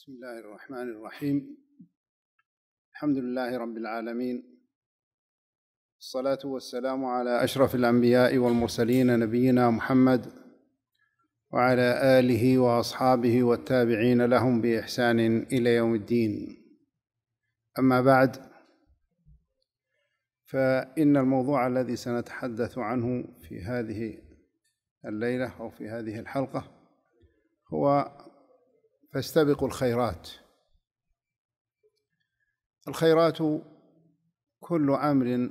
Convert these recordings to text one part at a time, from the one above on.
بسم الله الرحمن الرحيم الحمد لله رب العالمين الصلاة والسلام على أشرف الأنبياء والمرسلين نبينا محمد وعلى آله وأصحابه والتابعين لهم بإحسان إلى يوم الدين أما بعد فإن الموضوع الذي سنتحدث عنه في هذه الليلة أو في هذه الحلقة هو فاستبقوا الخيرات الخيرات كل امر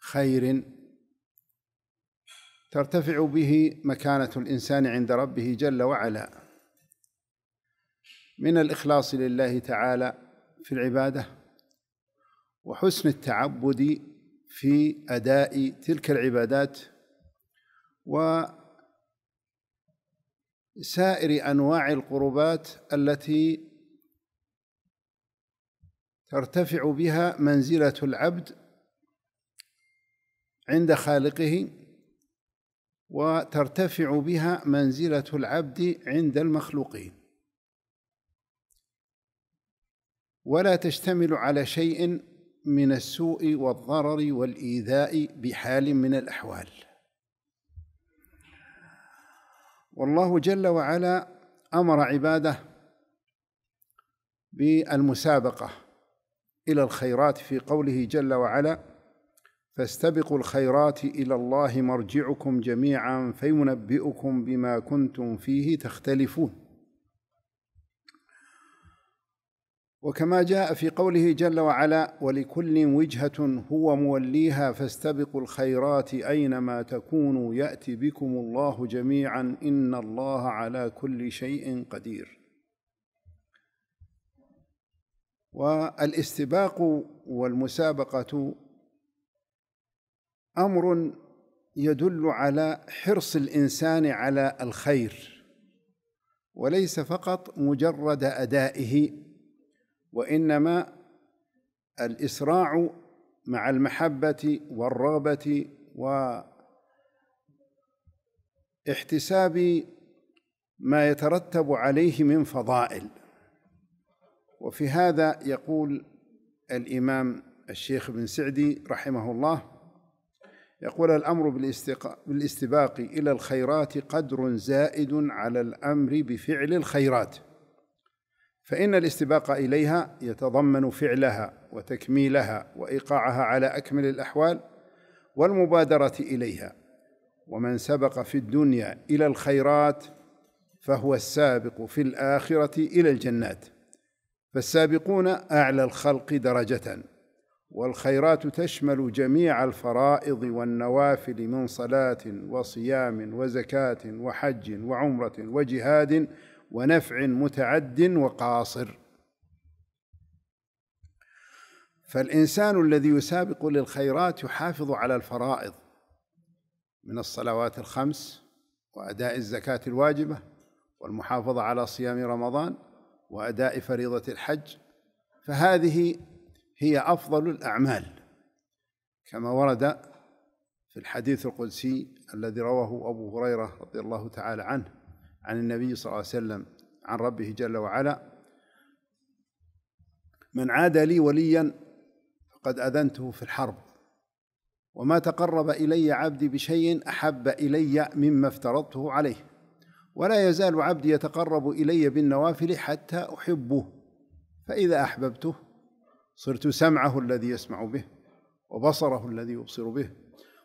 خير ترتفع به مكانه الانسان عند ربه جل وعلا من الاخلاص لله تعالى في العباده وحسن التعبد في اداء تلك العبادات و سائر انواع القربات التي ترتفع بها منزله العبد عند خالقه وترتفع بها منزله العبد عند المخلوقين ولا تشتمل على شيء من السوء والضرر والايذاء بحال من الاحوال والله جل وعلا امر عباده بالمسابقه الى الخيرات في قوله جل وعلا فاستبقوا الخيرات الى الله مرجعكم جميعا فينبئكم بما كنتم فيه تختلفون وكما جاء في قوله جل وعلا ولكل وجهه هو موليها فاستبقوا الخيرات اينما تكونوا يأتي بكم الله جميعا ان الله على كل شيء قدير والاستباق والمسابقه امر يدل على حرص الانسان على الخير وليس فقط مجرد ادائه وإنما الإسراع مع المحبة والرغبة واحتساب ما يترتب عليه من فضائل وفي هذا يقول الإمام الشيخ بن سعدي رحمه الله يقول الأمر بالاستباق إلى الخيرات قدر زائد على الأمر بفعل الخيرات فإن الاستباق إليها يتضمن فعلها وتكميلها وإيقاعها على أكمل الأحوال والمبادرة إليها ومن سبق في الدنيا إلى الخيرات فهو السابق في الآخرة إلى الجنات فالسابقون أعلى الخلق درجة والخيرات تشمل جميع الفرائض والنوافل من صلاة وصيام وزكاة وحج وعمرة وجهاد ونفع متعد وقاصر فالإنسان الذي يسابق للخيرات يحافظ على الفرائض من الصلوات الخمس وأداء الزكاة الواجبة والمحافظة على صيام رمضان وأداء فريضة الحج فهذه هي أفضل الأعمال كما ورد في الحديث القدسي الذي رواه أبو هريرة رضي الله تعالى عنه عن النبي صلى الله عليه وسلم عن ربه جل وعلا من عاد لي وليا فقد أذنته في الحرب وما تقرب إلي عبدي بشيء أحب إلي مما افترضته عليه ولا يزال عبدي يتقرب إلي بالنوافل حتى أحبه فإذا أحببته صرت سمعه الذي يسمع به وبصره الذي يبصر به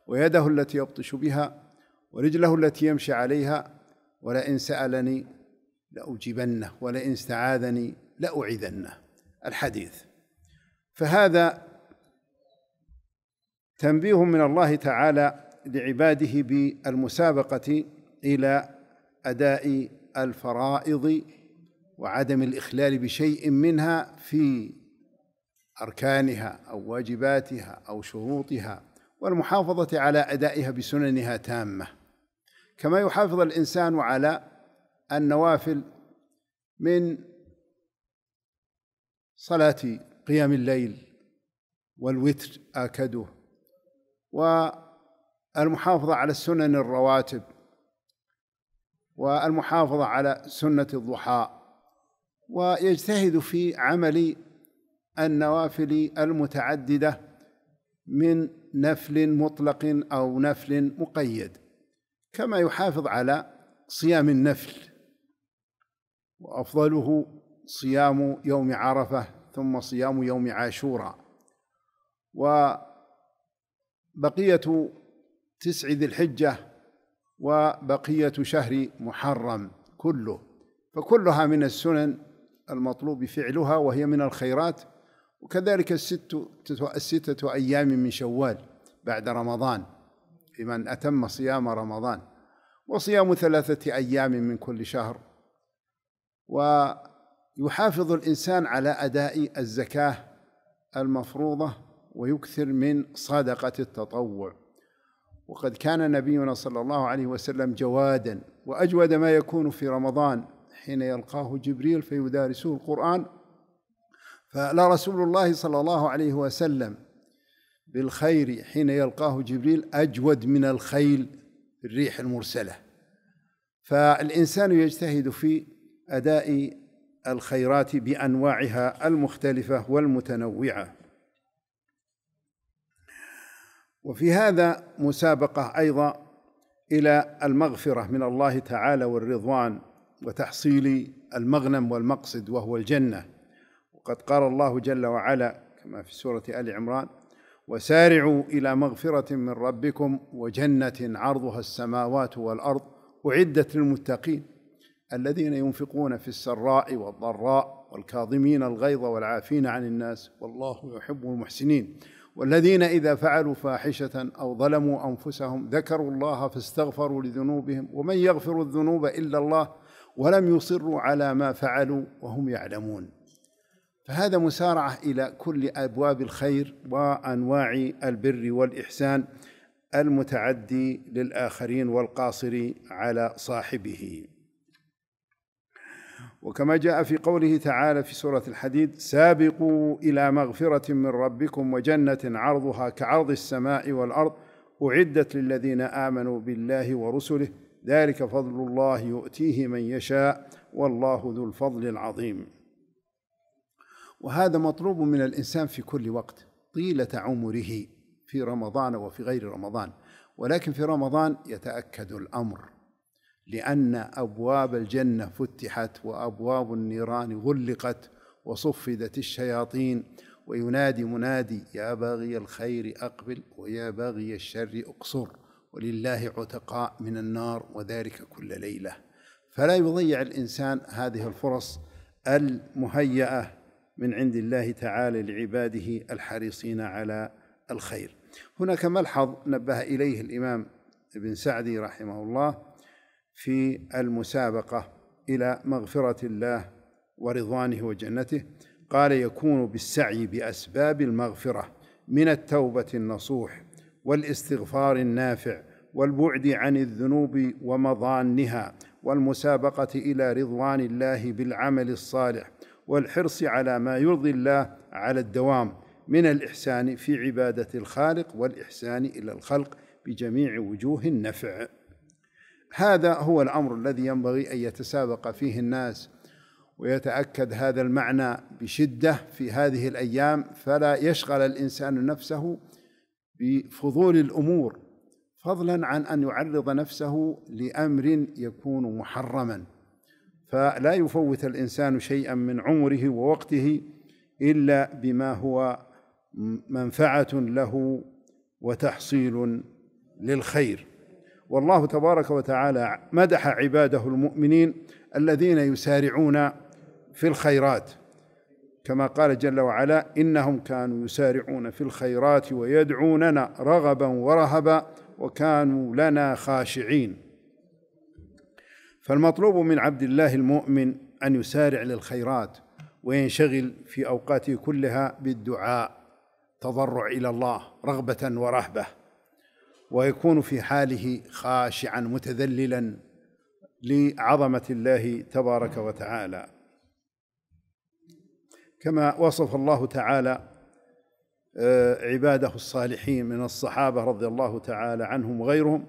ويده التي يبطش بها ورجله التي يمشي عليها ولئن سألني لأجيبنه ولئن استعاذني لأعيذنه الحديث فهذا تنبيه من الله تعالى لعباده بالمسابقة إلى أداء الفرائض وعدم الإخلال بشيء منها في أركانها أو واجباتها أو شروطها والمحافظة على أدائها بسننها تامة كما يحافظ الإنسان على النوافل من صلاة قيام الليل والوتر آكده والمحافظة على السنن الرواتب والمحافظة على سنة الضحى ويجتهد في عمل النوافل المتعددة من نفل مطلق أو نفل مقيد كما يحافظ على صيام النفل وأفضله صيام يوم عرفة ثم صيام يوم عاشوراء وبقية تسع ذي الحجة وبقية شهر محرم كله فكلها من السنن المطلوب فعلها وهي من الخيرات وكذلك الست الستة أيام من شوال بعد رمضان لمن أتم صيام رمضان وصيام ثلاثة أيام من كل شهر ويحافظ الإنسان على أداء الزكاة المفروضة ويكثر من صدقة التطوع وقد كان نبينا صلى الله عليه وسلم جوادا وأجود ما يكون في رمضان حين يلقاه جبريل فيدارسه القرآن فلا رسول الله صلى الله عليه وسلم بالخير حين يلقاه جبريل أجود من الخيل الريح المرسلة فالإنسان يجتهد في أداء الخيرات بأنواعها المختلفة والمتنوعة وفي هذا مسابقة أيضا إلى المغفرة من الله تعالى والرضوان وتحصيل المغنم والمقصد وهو الجنة وقد قال الله جل وعلا كما في سورة آل عمران وسارعوا الى مغفره من ربكم وجنه عرضها السماوات والارض اعدت للمتقين الذين ينفقون في السراء والضراء والكاظمين الغيظ والعافين عن الناس والله يحب المحسنين والذين اذا فعلوا فاحشه او ظلموا انفسهم ذكروا الله فاستغفروا لذنوبهم ومن يغفر الذنوب الا الله ولم يصروا على ما فعلوا وهم يعلمون فهذا مسارعة إلى كل أبواب الخير وأنواع البر والإحسان المتعدي للآخرين والقاصر على صاحبه وكما جاء في قوله تعالى في سورة الحديد سابقوا إلى مغفرة من ربكم وجنة عرضها كعرض السماء والأرض أعدت للذين آمنوا بالله ورسله ذلك فضل الله يؤتيه من يشاء والله ذو الفضل العظيم وهذا مطلوب من الإنسان في كل وقت طيلة عمره في رمضان وفي غير رمضان ولكن في رمضان يتأكد الأمر لأن أبواب الجنة فتحت وأبواب النيران غلقت وصفدت الشياطين وينادي منادي يا باغي الخير أقبل ويا باغي الشر أقصر ولله عتقاء من النار وذلك كل ليلة فلا يضيع الإنسان هذه الفرص المهيئة من عند الله تعالى لعباده الحريصين على الخير هناك ملحظ نبه إليه الإمام ابن سعدي رحمه الله في المسابقة إلى مغفرة الله ورضوانه وجنته قال يكون بالسعي بأسباب المغفرة من التوبة النصوح والاستغفار النافع والبعد عن الذنوب ومضانها والمسابقة إلى رضوان الله بالعمل الصالح والحرص على ما يرضي الله على الدوام من الإحسان في عبادة الخالق والإحسان إلى الخلق بجميع وجوه النفع هذا هو الأمر الذي ينبغي أن يتسابق فيه الناس ويتأكد هذا المعنى بشدة في هذه الأيام فلا يشغل الإنسان نفسه بفضول الأمور فضلا عن أن يعرض نفسه لأمر يكون محرما فلا يفوت الإنسان شيئا من عمره ووقته إلا بما هو منفعة له وتحصيل للخير والله تبارك وتعالى مدح عباده المؤمنين الذين يسارعون في الخيرات كما قال جل وعلا انهم كانوا يسارعون في الخيرات ويدعوننا رغبا ورهبا وكانوا لنا خاشعين فالمطلوب من عبد الله المؤمن أن يسارع للخيرات وينشغل في أوقاته كلها بالدعاء تضرع إلى الله رغبة ورهبة ويكون في حاله خاشعا متذللا لعظمة الله تبارك وتعالى كما وصف الله تعالى آه، عباده الصالحين من الصحابة رضي الله تعالى عنهم وغيرهم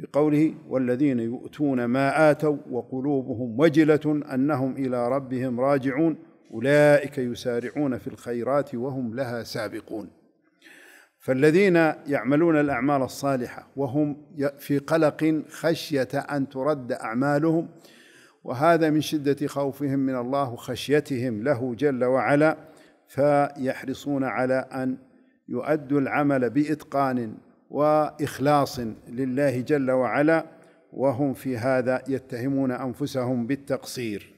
في قوله والذين يؤتون ما آتوا وقلوبهم وجلة أنهم إلى ربهم راجعون أولئك يسارعون في الخيرات وهم لها سابقون فالذين يعملون الأعمال الصالحة وهم في قلق خشية أن ترد أعمالهم وهذا من شدة خوفهم من الله وخشيتهم له جل وعلا فيحرصون على أن يؤدوا العمل بإتقان واخلاص لله جل وعلا وهم في هذا يتهمون انفسهم بالتقصير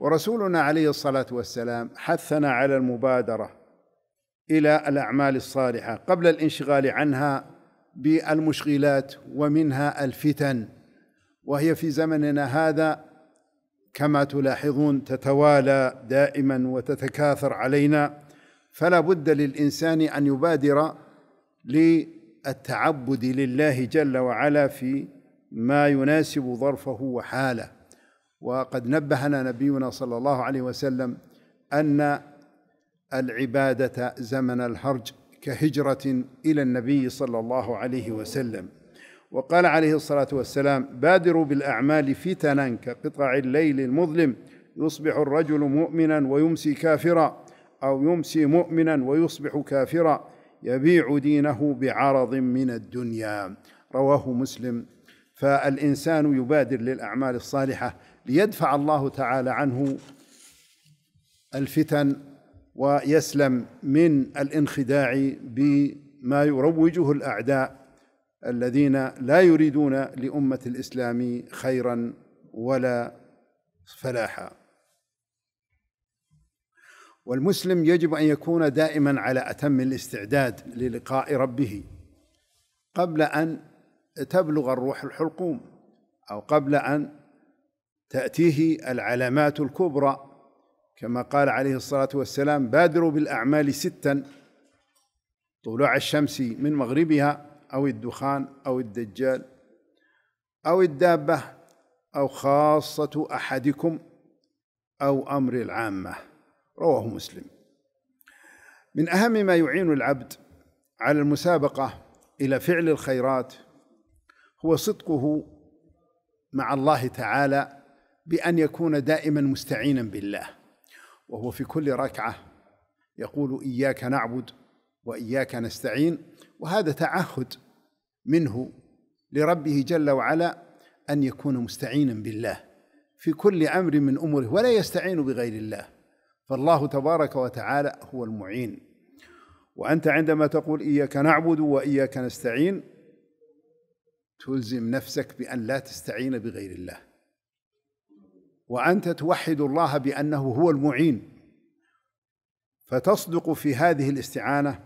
ورسولنا عليه الصلاه والسلام حثنا على المبادره الى الاعمال الصالحه قبل الانشغال عنها بالمشغلات ومنها الفتن وهي في زمننا هذا كما تلاحظون تتوالى دائما وتتكاثر علينا فلا بد للانسان ان يبادر للتعبد لله جل وعلا في ما يناسب ظرفه وحاله وقد نبهنا نبينا صلى الله عليه وسلم ان العباده زمن الهرج كهجره الى النبي صلى الله عليه وسلم وقال عليه الصلاه والسلام بادروا بالاعمال فتنا كقطع الليل المظلم يصبح الرجل مؤمنا ويمسي كافرا او يمسي مؤمنا ويصبح كافرا يبيع دينه بعرض من الدنيا رواه مسلم فالإنسان يبادر للأعمال الصالحة ليدفع الله تعالى عنه الفتن ويسلم من الانخداع بما يروجه الأعداء الذين لا يريدون لأمة الإسلام خيرا ولا فلاحا والمسلم يجب ان يكون دائما على اتم الاستعداد للقاء ربه قبل ان تبلغ الروح الحلقوم او قبل ان تاتيه العلامات الكبرى كما قال عليه الصلاه والسلام بادروا بالاعمال ستا طلوع الشمس من مغربها او الدخان او الدجال او الدابه او خاصه احدكم او امر العامه رواه مسلم من أهم ما يعين العبد على المسابقة إلى فعل الخيرات هو صدقه مع الله تعالى بأن يكون دائما مستعينا بالله وهو في كل ركعة يقول إياك نعبد وإياك نستعين وهذا تعهد منه لربه جل وعلا أن يكون مستعينا بالله في كل أمر من أمره ولا يستعين بغير الله فالله تبارك وتعالى هو المعين وأنت عندما تقول إياك نعبد وإياك نستعين تلزم نفسك بأن لا تستعين بغير الله وأنت توحد الله بأنه هو المعين فتصدق في هذه الاستعانة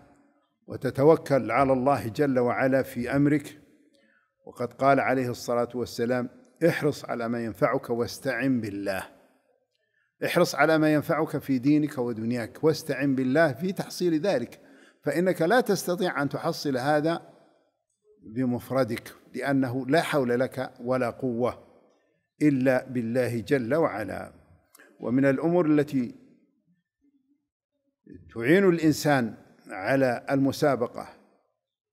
وتتوكل على الله جل وعلا في أمرك وقد قال عليه الصلاة والسلام احرص على ما ينفعك واستعن بالله احرص على ما ينفعك في دينك ودنياك واستعن بالله في تحصيل ذلك فإنك لا تستطيع أن تحصل هذا بمفردك لأنه لا حول لك ولا قوة إلا بالله جل وعلا ومن الأمور التي تعين الإنسان على المسابقة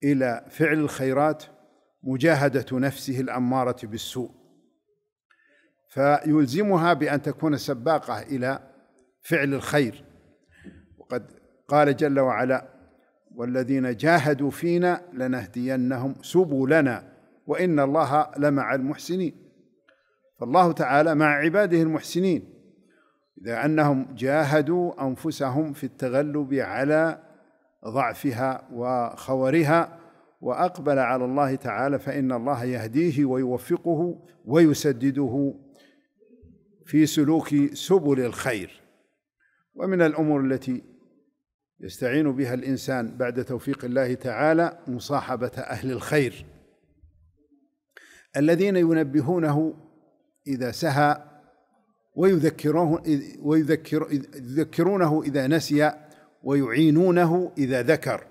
إلى فعل الخيرات مجاهدة نفسه الأمارة بالسوء فيلزمها بأن تكون سباقة إلى فعل الخير وقد قال جل وعلا والذين جاهدوا فينا لنهدينهم سبلنا وإن الله لمع المحسنين فالله تعالى مع عباده المحسنين إذا أنهم جاهدوا أنفسهم في التغلب على ضعفها وخورها وأقبل على الله تعالى فإن الله يهديه ويوفقه ويسدده في سلوك سبل الخير ومن الامور التي يستعين بها الانسان بعد توفيق الله تعالى مصاحبه اهل الخير الذين ينبهونه اذا سهى ويذكرونه ويذكر يذكرونه اذا نسي ويعينونه اذا ذكر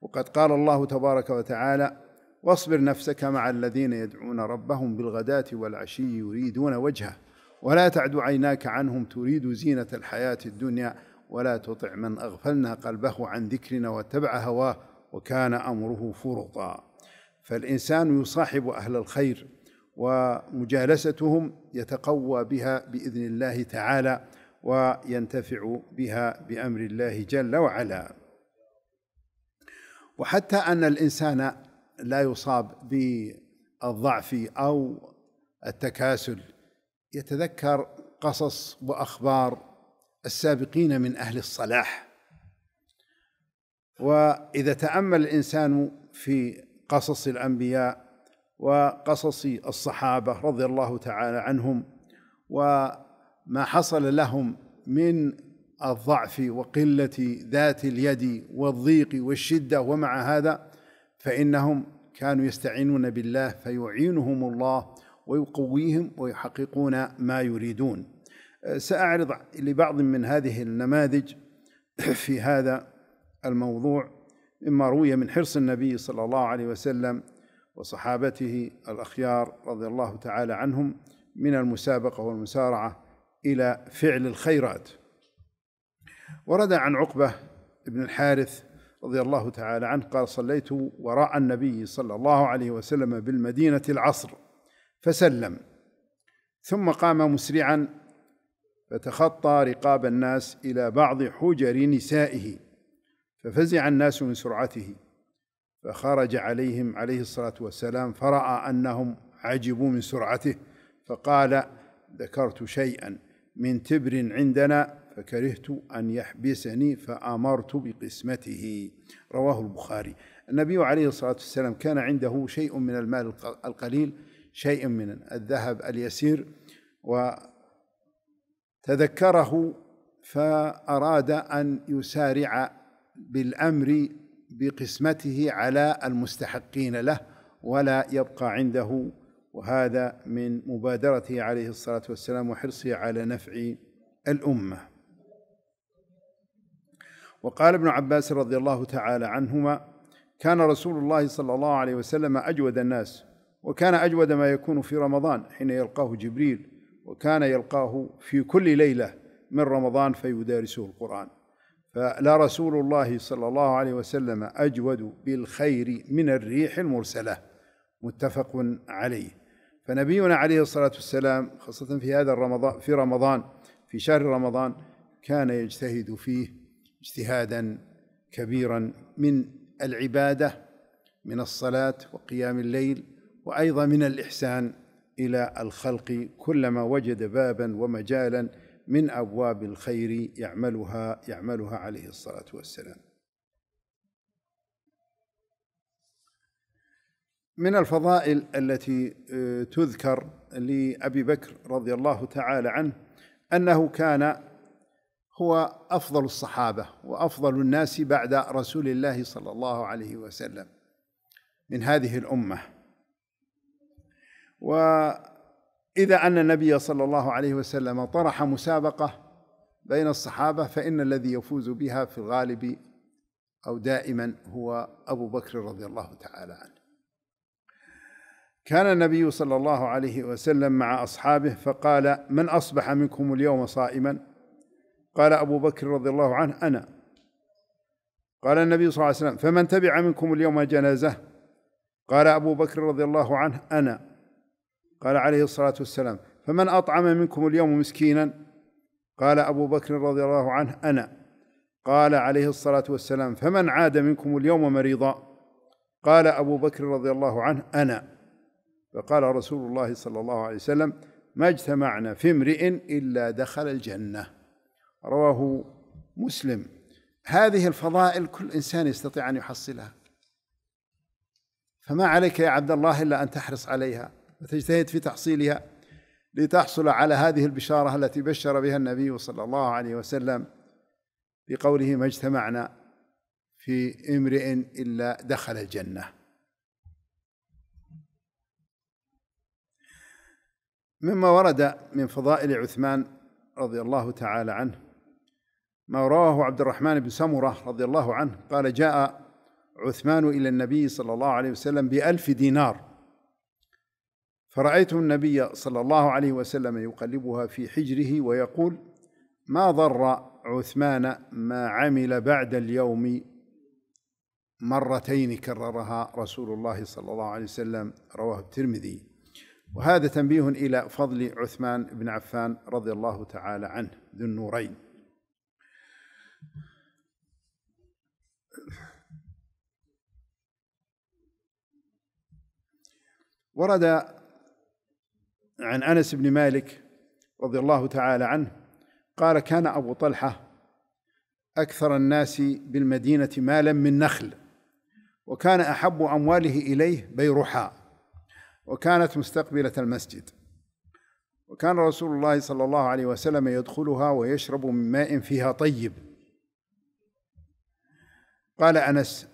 وقد قال الله تبارك وتعالى واصبر نفسك مع الذين يدعون ربهم بالغداة والعشي يريدون وجهه ولا تعد عيناك عنهم تريد زينة الحياة الدنيا ولا تطع من أغفلنا قلبه عن ذكرنا واتبع هواه وكان أمره فرطا فالإنسان يصاحب أهل الخير ومجالستهم يتقوى بها بإذن الله تعالى وينتفع بها بأمر الله جل وعلا وحتى أن الإنسان لا يصاب بالضعف أو التكاسل يتذكر قصص واخبار السابقين من اهل الصلاح واذا تامل الانسان في قصص الانبياء وقصص الصحابه رضي الله تعالى عنهم وما حصل لهم من الضعف وقله ذات اليد والضيق والشده ومع هذا فانهم كانوا يستعينون بالله فيعينهم الله ويقويهم ويحققون ما يريدون أه، سأعرض لبعض من هذه النماذج في هذا الموضوع مما روي من حرص النبي صلى الله عليه وسلم وصحابته الأخيار رضي الله تعالى عنهم من المسابقة والمسارعة إلى فعل الخيرات ورد عن عقبة بن الحارث رضي الله تعالى عنه قال صليت وراء النبي صلى الله عليه وسلم بالمدينة العصر فسلم ثم قام مسرعا فتخطى رقاب الناس الى بعض حجر نسائه ففزع الناس من سرعته فخرج عليهم عليه الصلاه والسلام فراى انهم عجبوا من سرعته فقال ذكرت شيئا من تبر عندنا فكرهت ان يحبسني فامرت بقسمته رواه البخاري النبي عليه الصلاه والسلام كان عنده شيء من المال القليل شيء من الذهب اليسير وتذكره فأراد أن يسارع بالأمر بقسمته على المستحقين له ولا يبقى عنده وهذا من مبادرته عليه الصلاة والسلام وحرصه على نفع الأمة وقال ابن عباس رضي الله تعالى عنهما كان رسول الله صلى الله عليه وسلم أجود الناس وكان أجود ما يكون في رمضان حين يلقاه جبريل وكان يلقاه في كل ليلة من رمضان فيدارسه القرآن فلا رسول الله صلى الله عليه وسلم أجود بالخير من الريح المرسلة متفق عليه فنبينا عليه الصلاة والسلام خاصة في هذا الرمضان في رمضان في شهر رمضان كان يجتهد فيه اجتهادا كبيرا من العبادة من الصلاة وقيام الليل وايضا من الاحسان الى الخلق كلما وجد بابا ومجالا من ابواب الخير يعملها يعملها عليه الصلاه والسلام من الفضائل التي آه، تذكر لابي بكر رضي الله تعالى عنه انه كان هو افضل الصحابه وافضل الناس بعد رسول الله صلى الله عليه وسلم من هذه الامه وإذا أن النبي صلى الله عليه وسلم طرح مسابقة بين الصحابة فإن الذي يفوز بها في الغالب أو دائما هو أبو بكر رضي الله تعالى عنه كان النبي صلى الله عليه وسلم مع أصحابه فقال من أصبح منكم اليوم صائما قال أبو بكر رضي الله عنه أنا قال النبي صلى الله عليه وسلم فمن تبع منكم اليوم جنازة قال أبو بكر رضي الله عنه أنا قال عليه الصلاة والسلام فمن أطعم منكم اليوم مسكينا قال أبو بكر رضي الله عنه أنا قال عليه الصلاة والسلام فمن عاد منكم اليوم مريضا قال أبو بكر رضي الله عنه أنا فقال رسول الله صلى الله عليه وسلم ما اجتمعنا في امرئ إلا دخل الجنة رواه مسلم هذه الفضائل كل إنسان يستطيع أن يحصلها فما عليك يا عبد الله إلا أن تحرص عليها وتجتهد في تحصيلها لتحصل على هذه البشارة التي بشر بها النبي صلى الله عليه وسلم بقوله ما اجتمعنا في امرئ إلا دخل الجنة مما ورد من فضائل عثمان رضي الله تعالى عنه ما رواه عبد الرحمن بن سمرة رضي الله عنه قال جاء عثمان إلى النبي صلى الله عليه وسلم بألف دينار فرأيت النبي صلى الله عليه وسلم يقلبها في حجره ويقول ما ضر عثمان ما عمل بعد اليوم مرتين كررها رسول الله صلى الله عليه وسلم رواه الترمذي وهذا تنبيه إلى فضل عثمان بن عفان رضي الله تعالى عنه ذو النورين ورد عن انس بن مالك رضي الله تعالى عنه قال كان ابو طلحه اكثر الناس بالمدينه مالا من نخل وكان احب امواله اليه بيرحاء وكانت مستقبله المسجد وكان رسول الله صلى الله عليه وسلم يدخلها ويشرب من ماء فيها طيب قال انس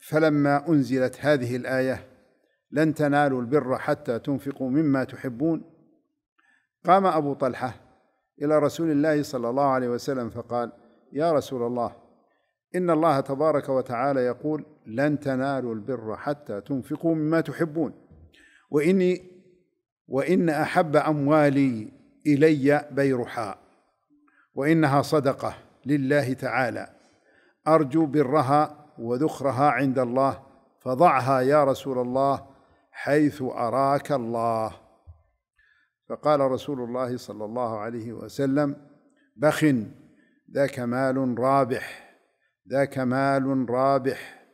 فلما انزلت هذه الايه لن تنالوا البر حتى تنفقوا مما تحبون قام أبو طلحة إلى رسول الله صلى الله عليه وسلم فقال يا رسول الله إن الله تبارك وتعالى يقول لن تنالوا البر حتى تنفقوا مما تحبون وإني وإن أحب أموالي إلي بيرحاء وإنها صدقة لله تعالى أرجو برها وذخرها عند الله فضعها يا رسول الله حيث أراك الله فقال رسول الله صلى الله عليه وسلم بخ ذا كمال رابح ذا كمال رابح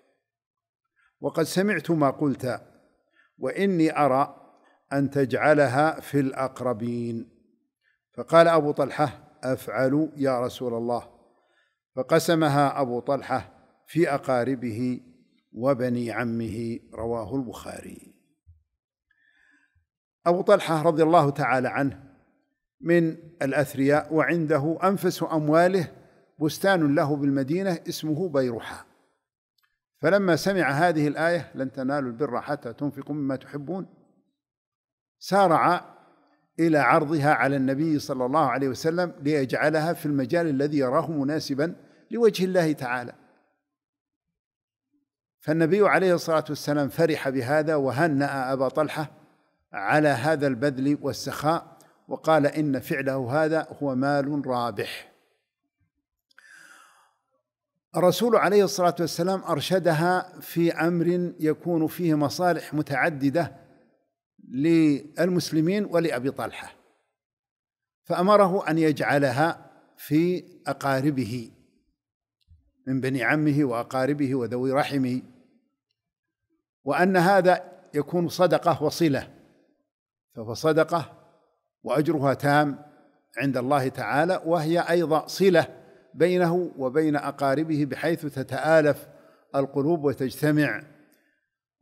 وقد سمعت ما قلت وإني أرى أن تجعلها في الأقربين فقال أبو طلحة أفعل يا رسول الله فقسمها أبو طلحة في أقاربه وبني عمه رواه البخاري أبو طلحة رضي الله تعالى عنه من الأثرياء وعنده أنفس أمواله بستان له بالمدينة اسمه بيرحة فلما سمع هذه الآية لن تنالوا البر حتى تنفقوا مما تحبون سارع إلى عرضها على النبي صلى الله عليه وسلم ليجعلها في المجال الذي يراه مناسبا لوجه الله تعالى فالنبي عليه الصلاة والسلام فرح بهذا وهنأ أبا طلحة على هذا البذل والسخاء وقال إن فعله هذا هو مال رابح الرسول عليه الصلاة والسلام أرشدها في أمر يكون فيه مصالح متعددة للمسلمين ولأبي طلحة فأمره أن يجعلها في أقاربه من بني عمه وأقاربه وذوي رحمه وأن هذا يكون صدقة وصلة فصدقة وأجرها تام عند الله تعالى وهي أيضا صلة بينه وبين أقاربه بحيث تتآلف القلوب وتجتمع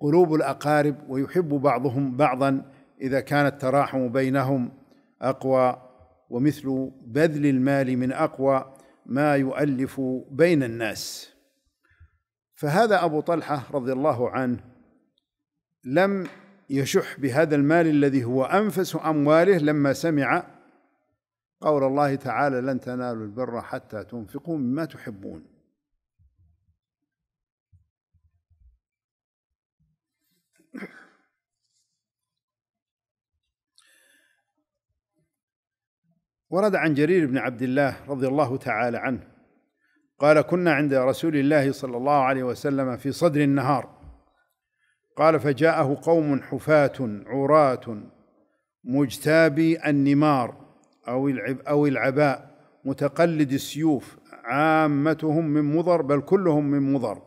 قلوب الأقارب ويحب بعضهم بعضا إذا كان التراحم بينهم أقوى ومثل بذل المال من أقوى ما يؤلف بين الناس فهذا أبو طلحة رضي الله عنه لم يشح بهذا المال الذي هو أنفس أمواله لما سمع قول الله تعالى لن تنالوا البر حتى تنفقوا مما تحبون ورد عن جرير بن عبد الله رضي الله تعالى عنه قال كنا عند رسول الله صلى الله عليه وسلم في صدر النهار قال فجاءه قوم حفاة عراة مجتابي النمار أو أو العباء متقلد السيوف عامتهم من مضر بل كلهم من مضر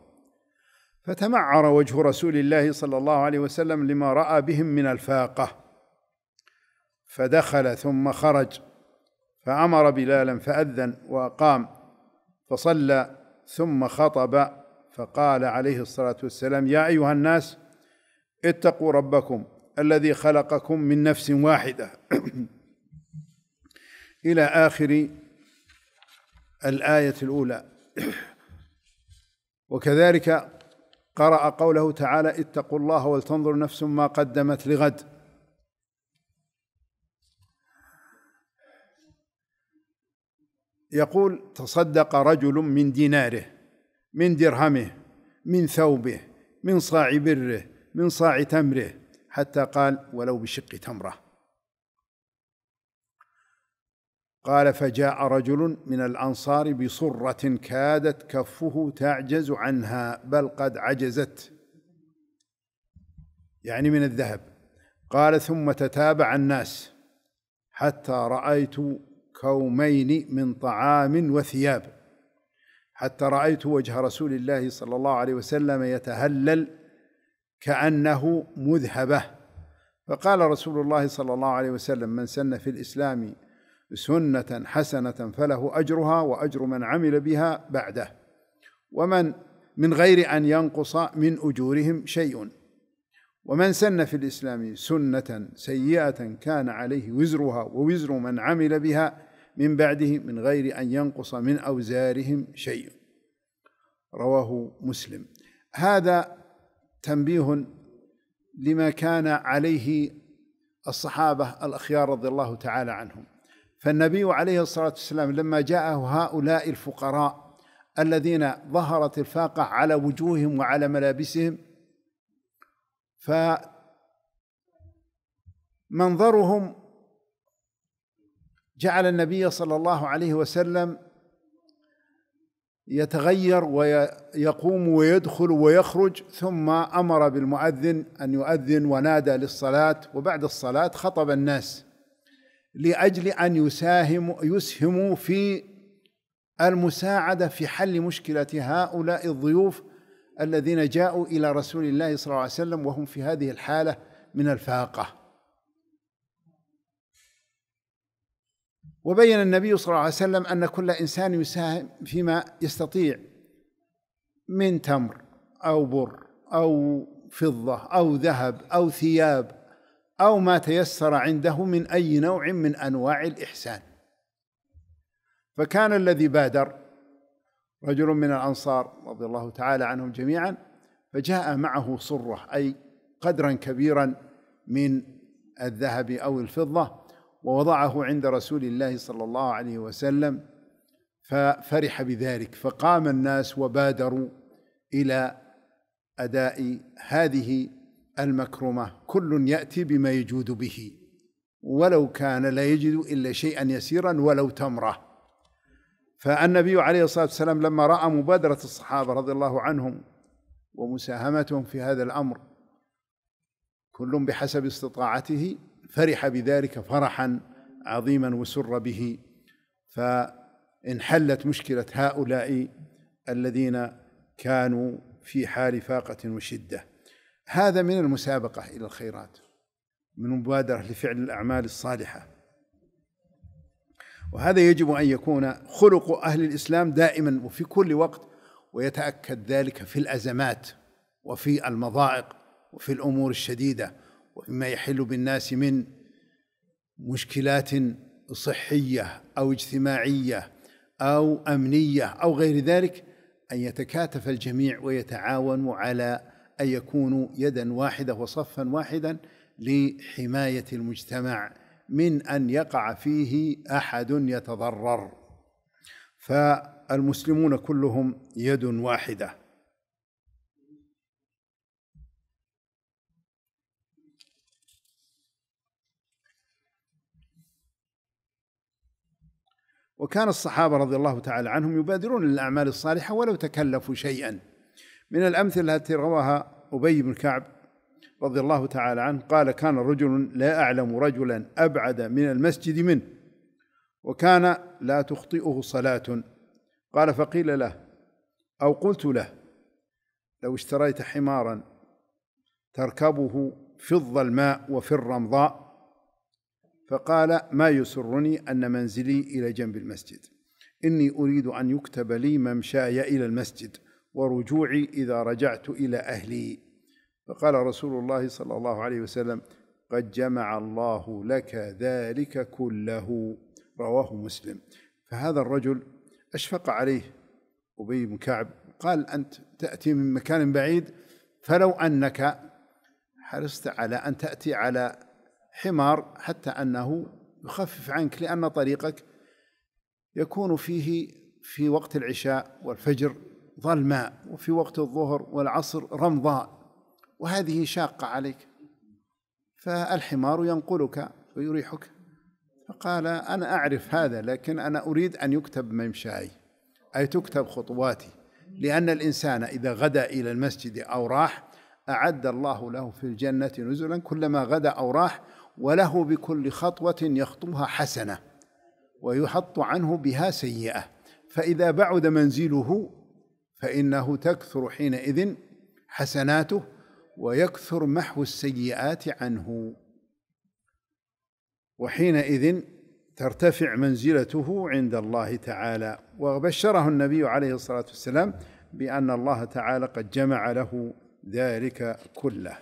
فتمعر وجه رسول الله صلى الله عليه وسلم لما راى بهم من الفاقه فدخل ثم خرج فامر بلالا فاذن واقام فصلى ثم خطب فقال عليه الصلاه والسلام يا ايها الناس اتقوا ربكم الذي خلقكم من نفس واحده الى اخر الايه الاولى وكذلك قرأ قوله تعالى اتقوا الله ولتنظر نفس ما قدمت لغد يقول تصدق رجل من ديناره من درهمه من ثوبه من صاع بره من صاع تمره حتى قال ولو بشق تمره قال فجاء رجل من الانصار بصره كادت كفه تعجز عنها بل قد عجزت يعني من الذهب قال ثم تتابع الناس حتى رايت كومين من طعام وثياب حتى رايت وجه رسول الله صلى الله عليه وسلم يتهلل كأنه مذهبة فقال رسول الله صلى الله عليه وسلم من سن في الإسلام سنة حسنة فله أجرها وأجر من عمل بها بعده ومن من غير أن ينقص من أجورهم شيء ومن سن في الإسلام سنة سيئة كان عليه وزرها ووزر من عمل بها من بعده من غير أن ينقص من أوزارهم شيء رواه مسلم هذا تنبيه لما كان عليه الصحابة الأخيار رضي الله تعالى عنهم فالنبي عليه الصلاة والسلام لما جاءه هؤلاء الفقراء الذين ظهرت الفاقة على وجوههم وعلى ملابسهم فمنظرهم جعل النبي صلى الله عليه وسلم يتغير ويقوم ويدخل ويخرج ثم امر بالمؤذن ان يؤذن ونادى للصلاه وبعد الصلاه خطب الناس لاجل ان يساهم يسهموا في المساعده في حل مشكله هؤلاء الضيوف الذين جاءوا الى رسول الله صلى الله عليه وسلم وهم في هذه الحاله من الفاقه وبين النبي صلى الله عليه وسلم أن كل إنسان يساهم فيما يستطيع من تمر أو بر أو فضة أو ذهب أو ثياب أو ما تيسر عنده من أي نوع من أنواع الإحسان فكان الذي بادر رجل من الأنصار رضي الله تعالى عنهم جميعا فجاء معه صرة أي قدرا كبيرا من الذهب أو الفضة ووضعه عند رسول الله صلى الله عليه وسلم ففرح بذلك فقام الناس وبادروا الى اداء هذه المكرمه كل ياتي بما يجود به ولو كان لا يجد الا شيئا يسيرا ولو تمره فالنبي عليه الصلاه والسلام لما راى مبادره الصحابه رضي الله عنهم ومساهمتهم في هذا الامر كل بحسب استطاعته فرح بذلك فرحا عظيما وسر به فانحلت مشكله هؤلاء الذين كانوا في حال فاقه وشده هذا من المسابقه الى الخيرات من مبادرة لفعل الاعمال الصالحه وهذا يجب ان يكون خلق اهل الاسلام دائما وفي كل وقت ويتاكد ذلك في الازمات وفي المضائق وفي الامور الشديده وإما يحل بالناس من مشكلات صحية أو اجتماعية أو أمنية أو غير ذلك أن يتكاتف الجميع ويتعاونوا على أن يكونوا يدا واحدة وصفا واحدا لحماية المجتمع من أن يقع فيه أحد يتضرر فالمسلمون كلهم يد واحده وكان الصحابة رضي الله تعالى عنهم يبادرون للأعمال الصالحة ولو تكلفوا شيئا من الأمثلة التي رواها أبي بن كعب رضي الله تعالى عنه قال كان رجل لا أعلم رجلا أبعد من المسجد منه وكان لا تخطئه صلاة قال فقيل له أو قلت له لو اشتريت حمارا تركبه في الظلماء وفي الرمضاء فقال ما يسرني أن منزلي إلى جنب المسجد إني أريد أن يكتب لي ممشاي إلى المسجد ورجوعي إذا رجعت إلى أهلي فقال رسول الله صلى الله عليه وسلم قد جمع الله لك ذلك كله رواه مسلم فهذا الرجل أشفق عليه أبي بن كعب قال أنت تأتي من مكان بعيد فلو أنك حرصت على أن تأتي على حمار حتى أنه يخفف عنك لأن طريقك يكون فيه في وقت العشاء والفجر ظلماء وفي وقت الظهر والعصر رمضاء وهذه شاقة عليك فالحمار ينقلك ويريحك فقال أنا أعرف هذا لكن أنا أريد أن يكتب ممشاي أي تكتب خطواتي لأن الإنسان إذا غدا إلى المسجد أو راح أعد الله له في الجنة نزلا كلما غدا أو راح وله بكل خطوة يخطوها حسنة ويحط عنه بها سيئة فإذا بعد منزله فإنه تكثر حينئذ حسناته ويكثر محو السيئات عنه وحينئذ ترتفع منزلته عند الله تعالى وبشره النبي عليه الصلاة والسلام بأن الله تعالى قد جمع له ذلك كله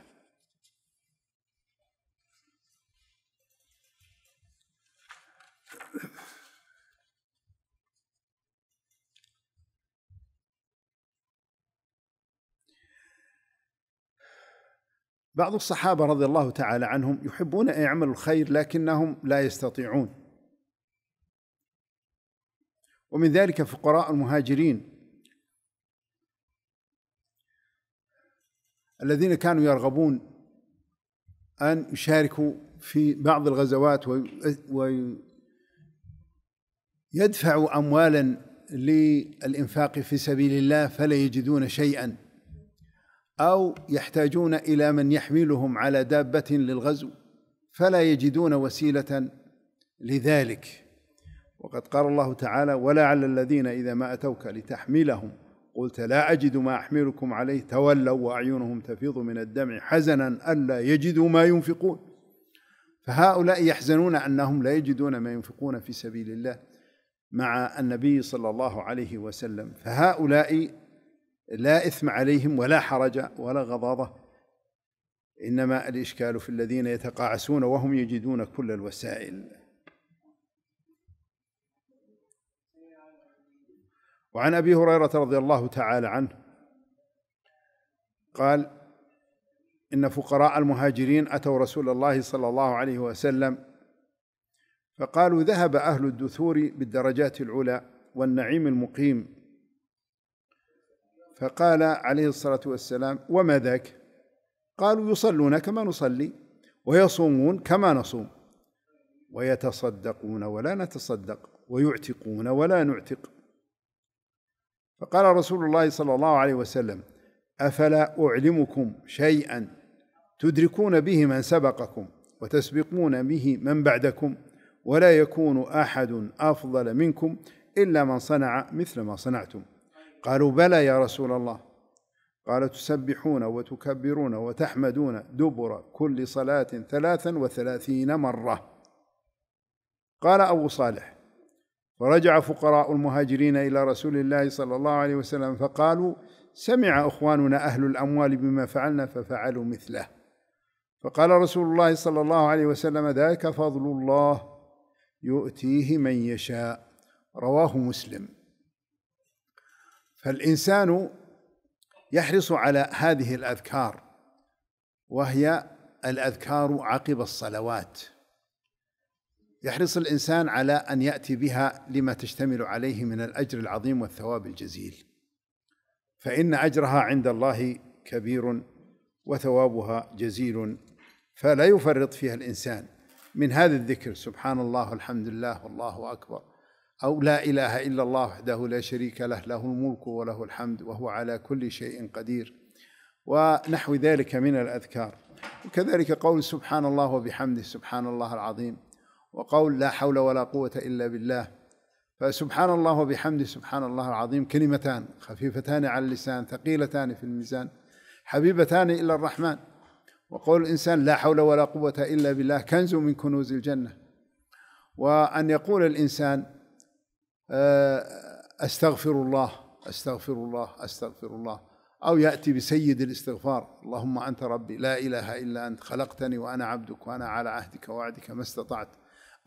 بعض الصحابة رضي الله تعالى عنهم يحبون أن يعملوا الخير لكنهم لا يستطيعون ومن ذلك فقراء المهاجرين الذين كانوا يرغبون أن يشاركوا في بعض الغزوات ويدفعوا أموالا للإنفاق في سبيل الله فلا يجدون شيئا او يحتاجون الى من يحملهم على دابه للغزو فلا يجدون وسيله لذلك وقد قال الله تعالى ولا على الذين اذا ما اتوك لتحملهم قلت لا اجد ما احملكم عليه تولوا واعينهم تفيض من الدمع حزنا الا يجدوا ما ينفقون فهؤلاء يحزنون انهم لا يجدون ما ينفقون في سبيل الله مع النبي صلى الله عليه وسلم فهؤلاء لا إثم عليهم ولا حرج ولا غضاضة إنما الإشكال في الذين يتقاعسون وهم يجدون كل الوسائل وعن أبي هريرة رضي الله تعالى عنه قال إن فقراء المهاجرين أتوا رسول الله صلى الله عليه وسلم فقالوا ذهب أهل الدثور بالدرجات العلى والنعيم المقيم فقال عليه الصلاة والسلام وما ذاك قالوا يصلون كما نصلي ويصومون كما نصوم ويتصدقون ولا نتصدق ويعتقون ولا نعتق فقال رسول الله صلى الله عليه وسلم أفلا أعلمكم شيئا تدركون به من سبقكم وتسبقون به من بعدكم ولا يكون أحد أفضل منكم إلا من صنع مثل ما صنعتم قالوا بلى يا رسول الله قال تسبحون وتكبرون وتحمدون دبر كل صلاة ثلاثا وثلاثين مرة قال أبو صالح فرجع فقراء المهاجرين إلى رسول الله صلى الله عليه وسلم فقالوا سمع إخواننا أهل الأموال بما فعلنا ففعلوا مثله فقال رسول الله صلى الله عليه وسلم ذاك فضل الله يؤتيه من يشاء رواه مسلم فالإنسان يحرص على هذه الأذكار وهي الأذكار عقب الصلوات يحرص الإنسان على أن يأتي بها لما تشتمل عليه من الأجر العظيم والثواب الجزيل فإن أجرها عند الله كبير وثوابها جزيل فلا يفرط فيها الإنسان من هذا الذكر سبحان الله الحمد لله والله أكبر أو لا إله إلا الله وحده لا شريك له له الملك وله الحمد وهو على كل شيء قدير ونحو ذلك من الأذكار وكذلك قول سبحان الله وبحمده سبحان الله العظيم وقول لا حول ولا قوة إلا بالله فسبحان الله وبحمده سبحان الله العظيم كلمتان خفيفتان على اللسان ثقيلتان في الميزان حبيبتان إلى الرحمن وقول الإنسان لا حول ولا قوة إلا بالله كنز من كنوز الجنة وأن يقول الإنسان آه، أستغفر الله أستغفر الله أستغفر الله أو يأتي بسيد الاستغفار اللهم أنت ربي لا إله إلا أنت خلقتني وأنا عبدك وأنا على عهدك ووعدك ما استطعت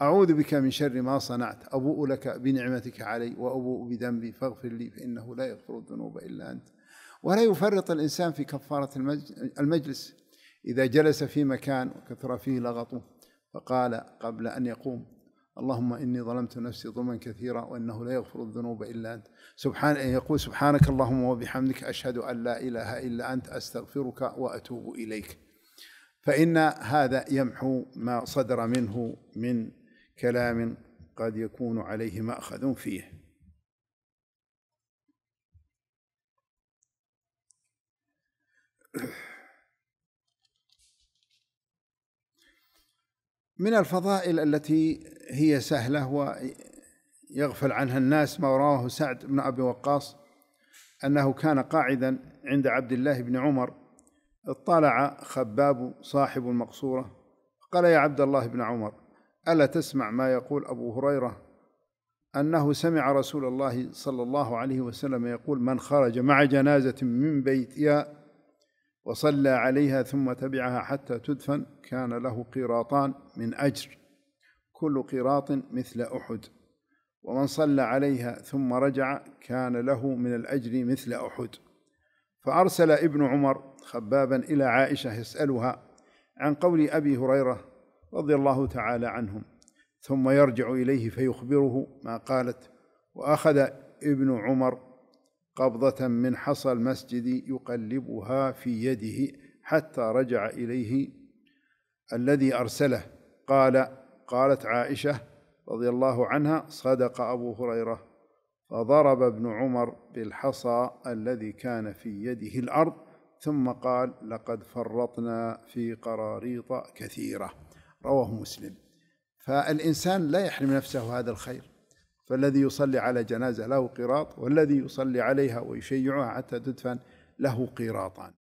أعوذ بك من شر ما صنعت أبوء لك بنعمتك علي وأبوء بذنبي فاغفر لي فإنه لا يغفر الذنوب إلا أنت ولا يفرط الإنسان في كفارة المجلس إذا جلس في مكان وكثر فيه لغطه فقال قبل أن يقوم اللهم إني ظلمت نفسي ظلما كثيرا وإنه لا يغفر الذنوب إلا أنت سبحان يقول سبحانك اللهم وبحمدك أشهد أن لا إله إلا أنت أستغفرك وأتوب إليك فإن هذا يمحو ما صدر منه من كلام قد يكون عليه مأخذ فيه Yeah. من الفضائل التي هي سهلة ويغفل عنها الناس ما رواه سعد بن أبي وقاص أنه كان قاعدا عند عبد الله بن عمر اطلع خباب صاحب المقصورة قال يا عبد الله بن عمر ألا تسمع ما يقول أبو هريرة أنه سمع رسول الله صلى الله عليه وسلم يقول من خرج مع جنازة من بيتها وصلى عليها ثم تبعها حتى تدفن كان له قيراطان من أجر كل قيراط مثل أحد ومن صلى عليها ثم رجع كان له من الأجر مثل أحد فأرسل ابن عمر خبابا إلى عائشة يسألها عن قول أبي هريرة رضي الله تعالى عنهم ثم يرجع إليه فيخبره ما قالت وأخذ ابن عمر قبضة من حصى المسجد يقلبها في يده حتى رجع إليه الذي أرسله قال قالت عائشة رضي الله عنها صدق أبو هريرة فضرب ابن عمر بالحصى الذي كان في يده الأرض ثم قال لقد فرطنا في قراريط كثيرة رواه مسلم فالإنسان لا يحرم نفسه هذا الخير فالذي يصلي على جنازة له قيراط والذي يصلي عليها ويشيعها حتى تدفن له قيراطان